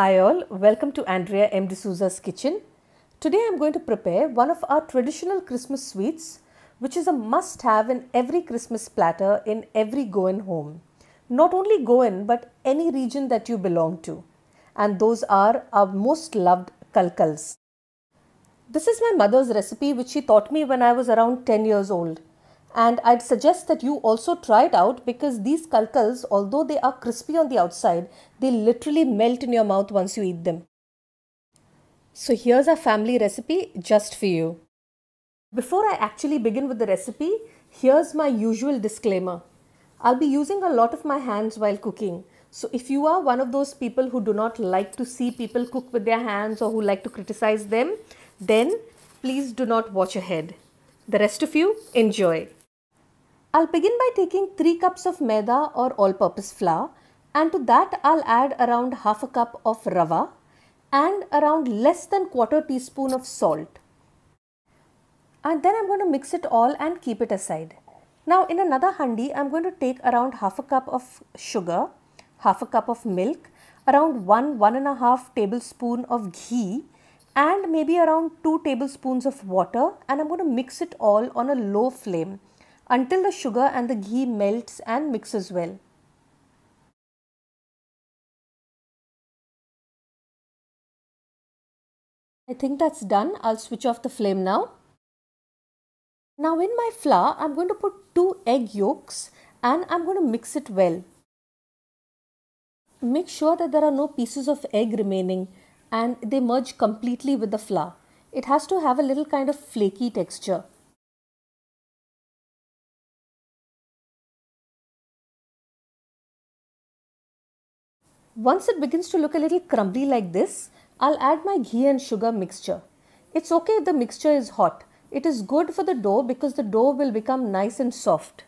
Hi all, welcome to Andrea M. D'Souza's Kitchen. Today I'm going to prepare one of our traditional Christmas sweets which is a must have in every Christmas platter in every Goan home. Not only Goan but any region that you belong to. And those are our most loved kalkals. This is my mother's recipe which she taught me when I was around 10 years old and I'd suggest that you also try it out because these kalkals, although they are crispy on the outside, they literally melt in your mouth once you eat them. So here's our family recipe just for you. Before I actually begin with the recipe, here's my usual disclaimer. I'll be using a lot of my hands while cooking. So if you are one of those people who do not like to see people cook with their hands or who like to criticize them, then please do not watch ahead. The rest of you enjoy. I'll begin by taking 3 cups of maida or all-purpose flour and to that I'll add around half a cup of rava and around less than quarter teaspoon of salt. And then I'm going to mix it all and keep it aside. Now in another handi, I'm going to take around half a cup of sugar, half a cup of milk, around one, one and a half tablespoon of ghee and maybe around two tablespoons of water and I'm going to mix it all on a low flame until the sugar and the ghee melts and mixes well. I think that's done. I'll switch off the flame now. Now in my flour, I'm going to put two egg yolks and I'm going to mix it well. Make sure that there are no pieces of egg remaining and they merge completely with the flour. It has to have a little kind of flaky texture. Once it begins to look a little crumbly like this, I'll add my ghee and sugar mixture. It's okay if the mixture is hot. It is good for the dough because the dough will become nice and soft.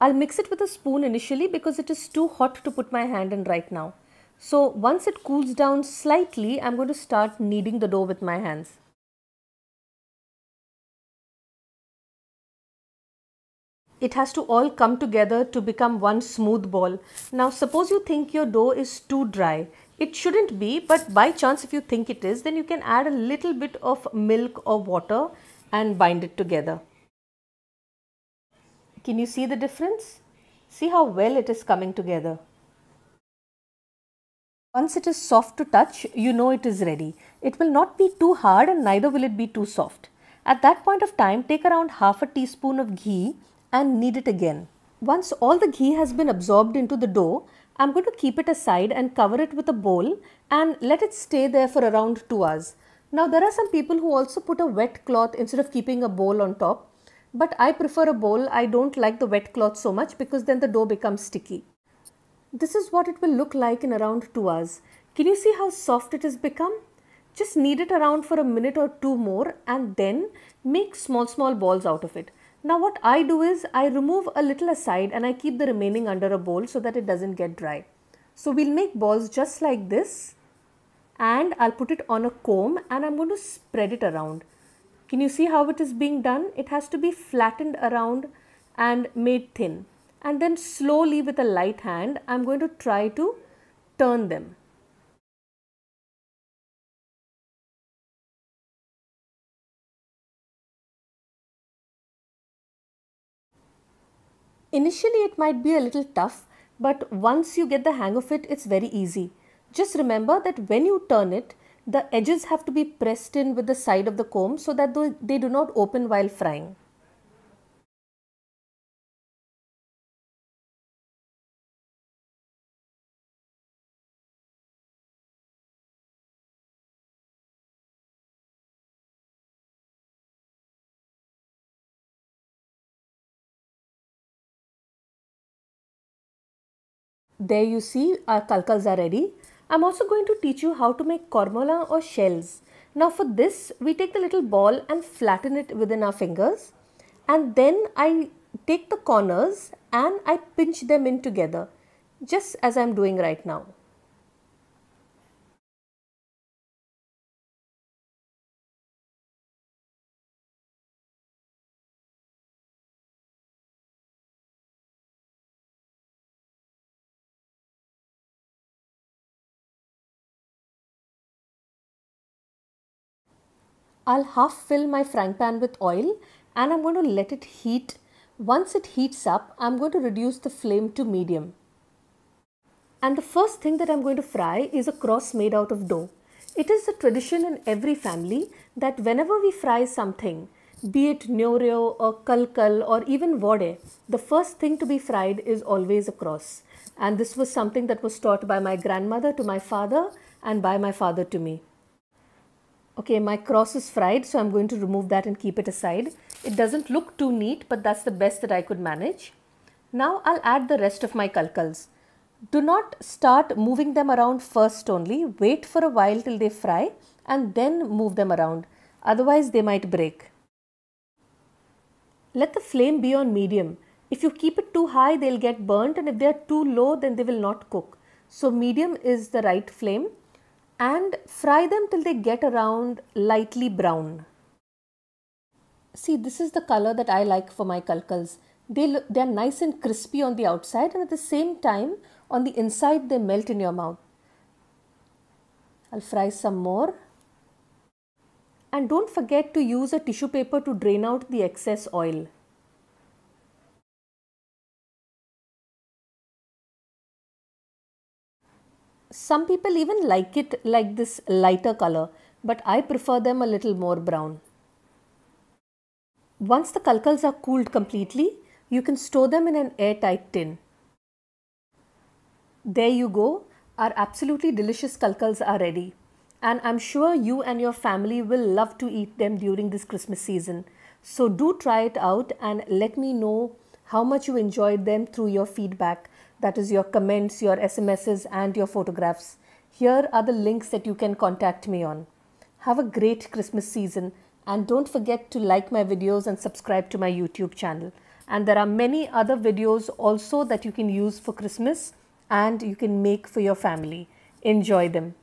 I'll mix it with a spoon initially because it is too hot to put my hand in right now. So once it cools down slightly, I'm going to start kneading the dough with my hands. it has to all come together to become one smooth ball. Now suppose you think your dough is too dry. It shouldn't be but by chance if you think it is then you can add a little bit of milk or water and bind it together. Can you see the difference? See how well it is coming together. Once it is soft to touch, you know it is ready. It will not be too hard and neither will it be too soft. At that point of time, take around half a teaspoon of ghee and knead it again. Once all the ghee has been absorbed into the dough, I'm going to keep it aside and cover it with a bowl and let it stay there for around 2 hours. Now there are some people who also put a wet cloth instead of keeping a bowl on top. But I prefer a bowl, I don't like the wet cloth so much because then the dough becomes sticky. This is what it will look like in around 2 hours. Can you see how soft it has become? Just knead it around for a minute or two more and then make small small balls out of it. Now what I do is I remove a little aside and I keep the remaining under a bowl so that it doesn't get dry. So we'll make balls just like this and I'll put it on a comb and I'm going to spread it around. Can you see how it is being done? It has to be flattened around and made thin. And then slowly with a light hand, I'm going to try to turn them. Initially, it might be a little tough, but once you get the hang of it, it's very easy. Just remember that when you turn it, the edges have to be pressed in with the side of the comb so that they do not open while frying. There you see our uh, kalkals are ready. I'm also going to teach you how to make kormola or shells. Now for this, we take the little ball and flatten it within our fingers. And then I take the corners and I pinch them in together, just as I'm doing right now. I'll half fill my frying pan with oil and I'm going to let it heat. Once it heats up, I'm going to reduce the flame to medium. And the first thing that I'm going to fry is a cross made out of dough. It is a tradition in every family that whenever we fry something, be it nyoreo or kalkal or even vode, the first thing to be fried is always a cross. And this was something that was taught by my grandmother to my father and by my father to me. Okay, my cross is fried, so I'm going to remove that and keep it aside. It doesn't look too neat, but that's the best that I could manage. Now I'll add the rest of my kalkals. Do not start moving them around first only. Wait for a while till they fry and then move them around. Otherwise, they might break. Let the flame be on medium. If you keep it too high, they'll get burnt and if they're too low, then they will not cook. So medium is the right flame and fry them till they get around lightly brown. See, this is the color that I like for my kalkals. They, look, they are nice and crispy on the outside and at the same time on the inside they melt in your mouth. I'll fry some more. And don't forget to use a tissue paper to drain out the excess oil. Some people even like it like this lighter color, but I prefer them a little more brown. Once the kalkals are cooled completely, you can store them in an airtight tin. There you go, our absolutely delicious kalkals are ready. And I'm sure you and your family will love to eat them during this Christmas season. So do try it out and let me know how much you enjoyed them through your feedback that is your comments, your SMSs and your photographs. Here are the links that you can contact me on. Have a great Christmas season and don't forget to like my videos and subscribe to my YouTube channel. And there are many other videos also that you can use for Christmas and you can make for your family. Enjoy them.